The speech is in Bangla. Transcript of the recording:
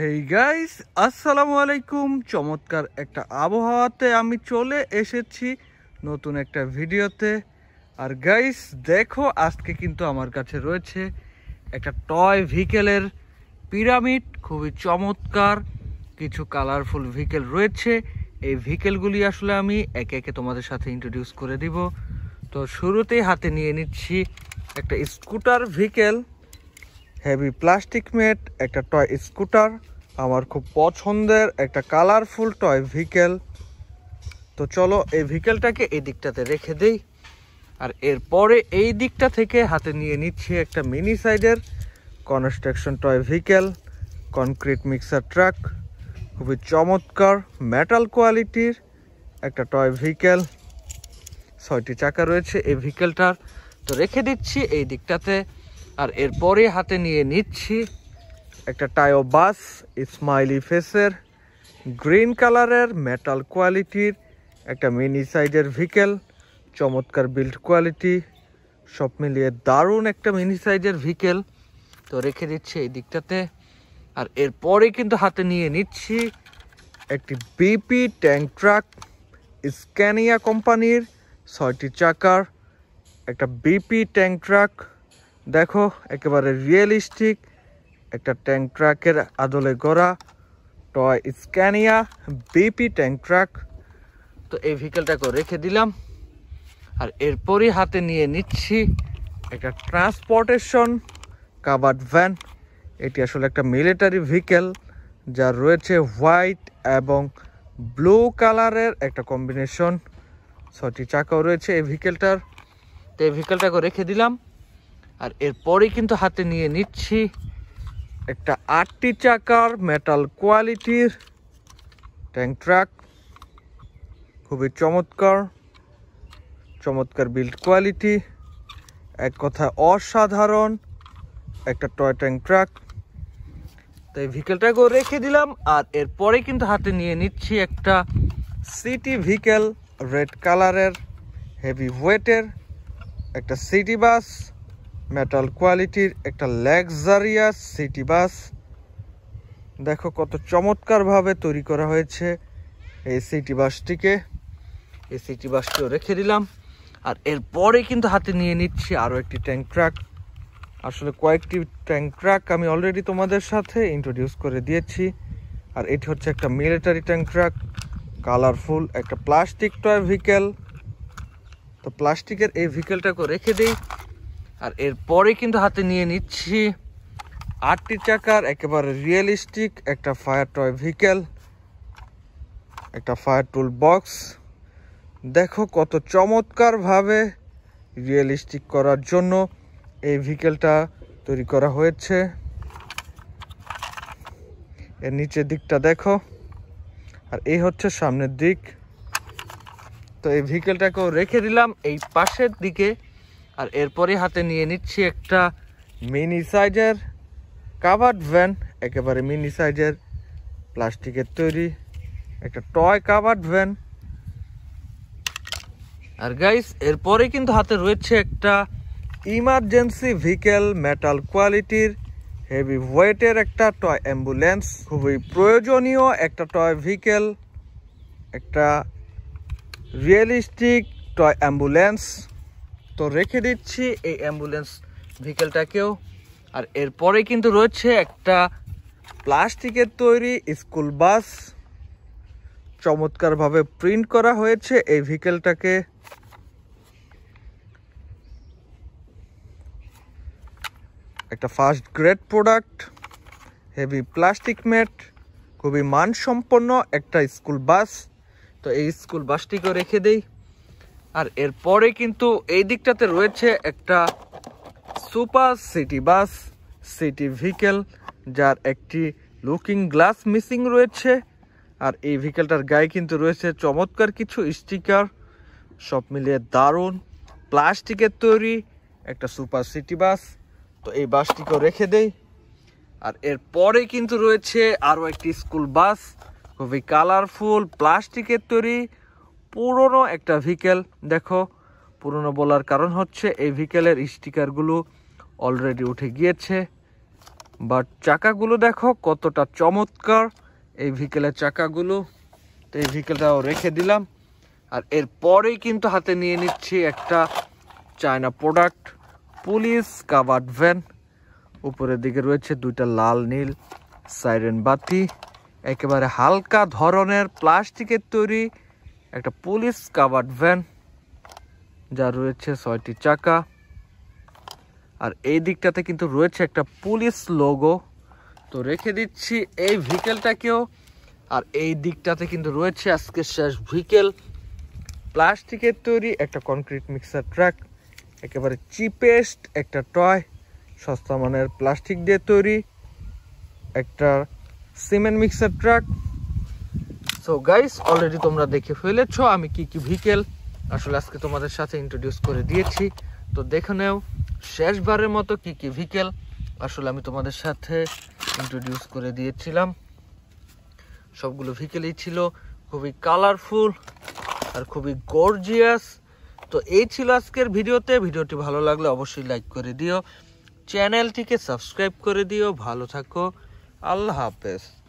হেই গাইস আসসালামু আলাইকুম চমৎকার একটা আবহাওয়াতে আমি চলে এসেছি নতুন একটা ভিডিওতে আর গাইস দেখো আজকে কিন্তু আমার কাছে রয়েছে একটা টয় ভিকেলের পিরামিড খুবই চমৎকার কিছু কালারফুল ভিকেল রয়েছে এই ভিকেলগুলি আসলে আমি একে একে তোমাদের সাথে ইন্ট্রোডিউস করে দিব তো শুরুতেই হাতে নিয়ে নিচ্ছি একটা scooter vehicle heavy plastic made একটা টয় স্কুটার আমার খুব পছন্দের একটা কালারফুল টয় ভিকেল তো চলো এই ভিকেলটাকে এই দিকটাতে রেখে দেই আর এরপরে এই দিকটা থেকে হাতে নিয়ে নিচ্ছি একটা মিনি সাইডের construction toy vehicle concrete mixer truck খুবই চমৎকার মেটাল কোয়ালিটির একটা টয় ভিকেল ছয়টি চাকা রয়েছে এই ভিকেলটার তো রেখে দিচ্ছি এই দিকটাতে আর এরপরে হাতে নিয়ে নিচ্ছি একটা টায়ো বাস স্মাইলি ফেসের গ্রিন কালারের মেটাল কোয়ালিটির একটা মিনি সাইজের ভিকেল চমৎকার বিল্ড কোয়ালিটি সব মিলিয়ে দারুণ একটা মিনি সাইজের ভিকেল তো রেখে দিচ্ছি এই দিকটাতে আর এরপরে কিন্তু হাতে নিয়ে নিচ্ছি একটি বিপি ট্যাঙ্ক ট্রাক স্ক্যানিয়া কোম্পানির ছয়টি চাকার একটা বিপি ট্যাঙ্ক ট্রাক দেখো একেবারে রিয়েলিস্টিক একটা ট্যাঙ্ক ট্রাকের আদলে গড়া toy Scania BP tank truck তো এই ভেহিকেলটাকে রেখে দিলাম আর এরপরই হাতে নিয়ে নিচ্ছি একটা ট্রান্সপোর্টেশন কাবার্ড ভ্যান এটি আসলে একটা মিলিটারি ভেহিকেল যা রয়েছে হোয়াইট এবং ব্লু কালারের একটা কম্বিনেশন ছটি চাকাও রয়েছে এই ভেহিকেলটার তো এই ভেহিকেলটাকে রেখে দিলাম আর এরপরেই কিন্তু হাতে নিয়ে নিচ্ছি একটা আটটি চাকার মেটাল কোয়ালিটির ট্যাঙ্ক ট্রাক খুবই চমৎকার চমৎকার বিল্ড কোয়ালিটি এক কথা অসাধারণ একটা টয় ট্যাঙ্ক ট্রাক তো এই ভিকেলটাকেও রেখে দিলাম আর এরপরে কিন্তু হাতে নিয়ে নিচ্ছি একটা সিটি ভিকেল রেড কালারের হেভি ওয়েটের একটা সিটি বাস মেটাল কোয়ালিটির একটা ল্যাক্সারিয়াস সিটি বাস দেখো কত চমৎকারভাবে তৈরি করা হয়েছে এই সিটি বাসটিকে এই সিটি বাসটিও রেখে দিলাম আর এরপরে কিন্তু হাতে নিয়ে নিচ্ছি আরও একটি ট্যাঙ্ক ট্রাক আসলে কয়েকটি ট্যাঙ্ক ট্রাক আমি অলরেডি তোমাদের সাথে ইন্ট্রোডিউস করে দিয়েছি আর এটি হচ্ছে একটা মিলিটারি ট্যাঙ্ক ট্রাক কালারফুল একটা প্লাস্টিক টয় ভেহিকেল তো প্লাস্টিকের এই ভেহিকেলটাকে রেখে দিই আর এরপরে কিন্তু হাতে নিয়ে নিচ্ছি আটটি চাকার একেবারে রিয়েলিস্টিক একটা ফায়ার টয় ভেহিকেল একটা ফায়ার টুল বক্স দেখো কত চমৎকারভাবে রিয়েলিস্টিক করার জন্য এই ভেহিকেলটা তৈরি করা হয়েছে এর নিচের দিকটা দেখো আর এই হচ্ছে সামনের দিক তো এই ভেহিকেলটাকেও রেখে দিলাম এই পাশের দিকে আর এরপরে হাতে নিয়ে নিচ্ছি একটা মিনি সাইজের কাভার্ড ভ্যান একেবারে মিনি সাইজের প্লাস্টিকের তৈরি একটা টয় কাভার্ড ভ্যান আর গাইস এরপরে কিন্তু হাতে রয়েছে একটা ইমার্জেন্সি ভেহিকেল মেটাল কোয়ালিটির হেভি ওয়েটের একটা টয় অ্যাম্বুলেন্স খুবই প্রয়োজনীয় একটা টয় ভেহিকেল একটা রিয়েলিস্টিক টয় অ্যাম্বুলেন্স তো রেখে দিচ্ছি এই অ্যাম্বুলেন্স ভেহিকেলটাকেও আর এরপরে কিন্তু রয়েছে একটা প্লাস্টিকের তৈরি স্কুল বাস চমৎকারভাবে প্রিন্ট করা হয়েছে এই ভেহিকেলটাকে একটা first grade product heavy plastic made খুবই মানসম্পন্ন একটা স্কুল বাস তো এই স্কুল বাসটিকেও রেখে দেই আর এরপরে কিন্তু এই দিকটাতে রয়েছে একটা super city bus city vehicle যার একটি লুকিং গ্লাস মিসিং রয়েছে আর এই ভেহিকেলটার গায়ে কিন্তু রয়েছে চমৎকার কিছু স্টিকার সব মিলিয়ে দারুণ প্লাস্টিকের তৈরি একটা সুপার সিটি বাস তো এই বাসটিকেও রেখে দেই আর এরপরে কিন্তু রয়েছে আরও একটি স্কুল বাস খুবই কালারফুল প্লাস্টিকের তৈরি পুরনো একটা ভিকেল দেখো পুরনো বলার কারণ হচ্ছে এই ভিকেলের স্টিকারগুলো অলরেডি উঠে গিয়েছে বাট চাকাগুলো দেখো কতটা চমৎকার এই ভিকেলের চাকাগুলো তো এই ভিকেলটাও রেখে দিলাম আর এরপরেই কিন্তু হাতে নিয়ে নিচ্ছি একটা China product police covered van উপরের দিকে রয়েছে দুইটা লাল নীল সাইরেন বাতি একেবারে হালকা ধরনের প্লাস্টিকের তৈরি একটা পুলিশ কাভার্ড ভ্যান যা রয়েছে ছয়টি চাকা আর এই দিকটাতে কিন্তু রয়েছে একটা পুলিশ লোগো তো রেখে দিচ্ছি এই ভিকেলটাকেও আর এই দিকটাতে কিন্তু রয়েছে আজকে শেষ ভিকেল প্লাস্টিকের তৈরি একটা কনক্রিট মিক্সার ট্রাক একেবারে চিপেস্ট একটা টয় সস্তা মানের প্লাস্টিক দিয়ে তৈরি একটা cement mixer truck so guys already তোমরা দেখে ফেলেছ আমি কি কি ভিকেল আসলে আজকে তোমাদের সাথে ইন্ট্রোডিউস করে দিয়েছি তো দেখে নেও শেষবারের মতো কি কি ভিকেল আসলে আমি তোমাদের সাথে ইন্ট্রোডিউস করে দিয়েছিলাম সবগুলো ভিকেলই ছিল খুবই কালারফুল আর খুবই গর্জিয়াস তো এই ছিল আজকের ভিডিওতে ভিডিওটি ভালো লাগলে অবশ্যই লাইক করে দিও চ্যানেলটিকে সাবস্ক্রাইব করে দিও ভালো থাকো আল্লাহ হাফেজ